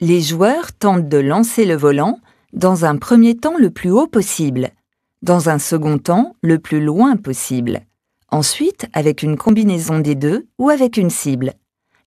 Les joueurs tentent de lancer le volant dans un premier temps le plus haut possible, dans un second temps le plus loin possible, ensuite avec une combinaison des deux ou avec une cible.